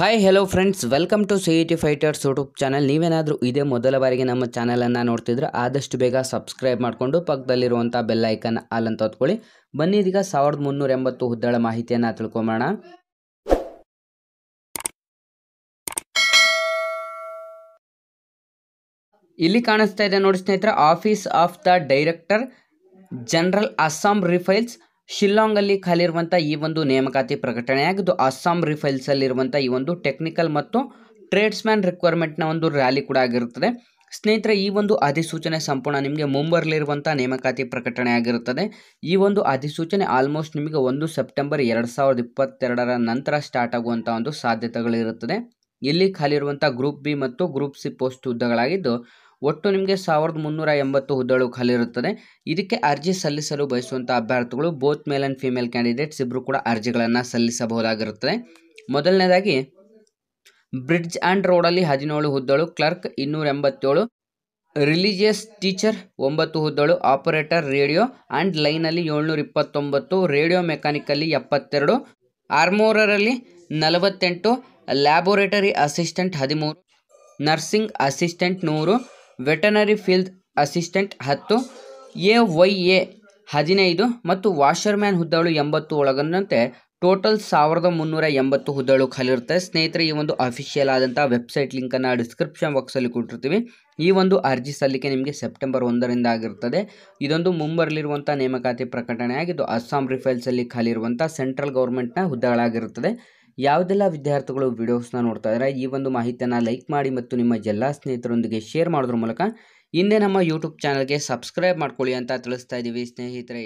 hi hello friends welcome to C E T fighters YouTube channel ನೀವೇನಾದರೂ ಇದೇ ಮೊದಲ ಬಾರಿಗೆ ನಮ್ಮ ಚಾನಲನ್ನು ನೋಡ್ತಿದ್ರೆ ಆದಷ್ಟು ಬೇಗ ಸಬ್ಸ್ಕ್ರೈಬ್ ಮಾಡಿಕೊಂಡು ಪಕ್ಕದಲ್ಲಿರುವಂಥ ಬೆಲ್ಲೈಕನ್ ಆಲ್ ಅಂತ ಹೊತ್ಕೊಳ್ಳಿ ಬನ್ನಿ ಇದೀಗ ಸಾವಿರದ ಮುನ್ನೂರ ಎಂಬತ್ತು ಹುದ್ದಳ ಮಾಹಿತಿಯನ್ನು ತಿಳ್ಕೊಂಬೋಣ ಇಲ್ಲಿ ಕಾಣಿಸ್ತಾ ಇದೆ ನೋಡಿ ಸ್ನೇಹಿತರೆ office of the director general Assam Rifles ಶಿಲ್ಲಾಂಗಲ್ಲಿ ಖಾಲಿರುವಂಥ ಈ ಒಂದು ನೇಮಕಾತಿ ಪ್ರಕಟಣೆಯಾಗಿದ್ದು ಅಸ್ಸಾಂ ರಿಫೈಲ್ಸಲ್ಲಿರುವಂಥ ಈ ಒಂದು ಟೆಕ್ನಿಕಲ್ ಮತ್ತು ಟ್ರೇಡ್ಸ್ಮ್ಯಾನ್ ರಿಕ್ವೈರ್ಮೆಂಟ್ನ ಒಂದು ರ್ಯಾಲಿ ಕೂಡ ಆಗಿರುತ್ತದೆ ಸ್ನೇಹಿತರೆ ಈ ಒಂದು ಅಧಿಸೂಚನೆ ಸಂಪೂರ್ಣ ನಿಮಗೆ ಮುಂಬರಲಿರುವಂಥ ನೇಮಕಾತಿ ಪ್ರಕಟಣೆ ಆಗಿರುತ್ತದೆ ಈ ಒಂದು ಅಧಿಸೂಚನೆ ಆಲ್ಮೋಸ್ಟ್ ನಿಮಗೆ ಒಂದು ಸೆಪ್ಟೆಂಬರ್ ಎರಡು ಸಾವಿರದ ಇಪ್ಪತ್ತೆರಡರ ನಂತರ ಸ್ಟಾರ್ಟ್ ಆಗುವಂಥ ಒಂದು ಸಾಧ್ಯತೆಗಳಿರುತ್ತದೆ ಇಲ್ಲಿ ಖಾಲಿರುವಂಥ ಗ್ರೂಪ್ ಬಿ ಮತ್ತು ಗ್ರೂಪ್ ಸಿ ಪೋಸ್ಟ್ ಹುದ್ದೆಗಳಾಗಿದ್ದು ಒಟ್ಟು ನಿಮಗೆ ಸಾವಿರದ ಮುನ್ನೂರ ಎಂಬತ್ತು ಹುದ್ದೆಗಳು ಖಾಲಿ ಇರುತ್ತದೆ ಇದಕ್ಕೆ ಅರ್ಜಿ ಸಲ್ಲಿಸಲು ಬಯಸುವಂಥ ಅಭ್ಯರ್ಥಿಗಳು both male and female candidates ಇಬ್ಬರು ಕೂಡ ಅರ್ಜಿಗಳನ್ನು ಸಲ್ಲಿಸಬಹುದಾಗಿರುತ್ತದೆ ಮೊದಲನೇದಾಗಿ ಬ್ರಿಡ್ಜ್ ಆ್ಯಂಡ್ ರೋಡಲ್ಲಿ ಹದಿನೇಳು ಹುದ್ದೆಗಳು ಕ್ಲರ್ಕ್ ಇನ್ನೂರ ಎಂಬತ್ತೇಳು ರಿಲಿಜಿಯಸ್ ಟೀಚರ್ ಒಂಬತ್ತು ಹುದ್ದೆಗಳು ಆಪರೇಟರ್ ರೇಡಿಯೋ ಆ್ಯಂಡ್ ಲೈನಲ್ಲಿ ಏಳ್ನೂರ ಇಪ್ಪತ್ತೊಂಬತ್ತು ರೇಡಿಯೋ ಮೆಕ್ಯಾನಿಕಲ್ಲಿ ಎಪ್ಪತ್ತೆರಡು ಆರ್ಮೋರರಲ್ಲಿ ನಲವತ್ತೆಂಟು ಲ್ಯಾಬೋರೇಟರಿ ಅಸಿಸ್ಟೆಂಟ್ ಹದಿಮೂರು ನರ್ಸಿಂಗ್ ಅಸಿಸ್ಟೆಂಟ್ ನೂರು ವೆಟನರಿ ಫೀಲ್ಡ್ ಅಸಿಸ್ಟೆಂಟ್ ಹತ್ತು ಎ ವೈ ಎ ಹದಿನೈದು ಮತ್ತು ವಾಷರ್ಮ್ಯಾನ್ ಹುದ್ದೆಗಳು ಎಂಬತ್ತು ಒಳಗೊಂಡಂತೆ ಟೋಟಲ್ ಸಾವಿರದ ಮುನ್ನೂರ ಎಂಬತ್ತು ಹುದ್ದೆಗಳು ಖಾಲಿ ಸ್ನೇಹಿತರೆ ಈ ಒಂದು ಅಫಿಷಿಯಲ್ ಆದಂಥ ವೆಬ್ಸೈಟ್ ಲಿಂಕನ್ನು ಡಿಸ್ಕ್ರಿಪ್ಷನ್ ಬಾಕ್ಸಲ್ಲಿ ಕೊಟ್ಟಿರ್ತೀವಿ ಈ ಒಂದು ಅರ್ಜಿ ಸಲ್ಲಿಕೆ ನಿಮಗೆ ಸೆಪ್ಟೆಂಬರ್ ಒಂದರಿಂದ ಆಗಿರ್ತದೆ ಇದೊಂದು ಮುಂಬರಲಿರುವಂಥ ನೇಮಕಾತಿ ಪ್ರಕಟಣೆ ಆಗಿದ್ದು ಅಸ್ಸಾಂ ರಿಫೈಲ್ಸಲ್ಲಿ ಖಾಲಿ ಇರುವಂಥ ಸೆಂಟ್ರಲ್ ಗೌರ್ಮೆಂಟ್ನ ಹುದ್ದೆಗಳಾಗಿರುತ್ತದೆ ಯಾವುದೆಲ್ಲ ವಿದ್ಯಾರ್ಥಿಗಳು ವಿಡಿಯೋಸ್ನ ನೋಡ್ತಾ ಇದ್ದಾರೆ ಈ ಒಂದು ಮಾಹಿತಿಯನ್ನು ಲೈಕ್ ಮಾಡಿ ಮತ್ತು ನಿಮ್ಮ ಎಲ್ಲ ಸ್ನೇಹಿತರೊಂದಿಗೆ ಶೇರ್ ಮಾಡೋದ್ರ ಮೂಲಕ ಹಿಂದೆ ನಮ್ಮ ಯೂಟ್ಯೂಬ್ ಚಾನಲ್ಗೆ ಸಬ್ಸ್ಕ್ರೈಬ್ ಮಾಡ್ಕೊಳ್ಳಿ ಅಂತ ತಿಳಿಸ್ತಾ ಇದ್ದೀವಿ ಸ್ನೇಹಿತರೆ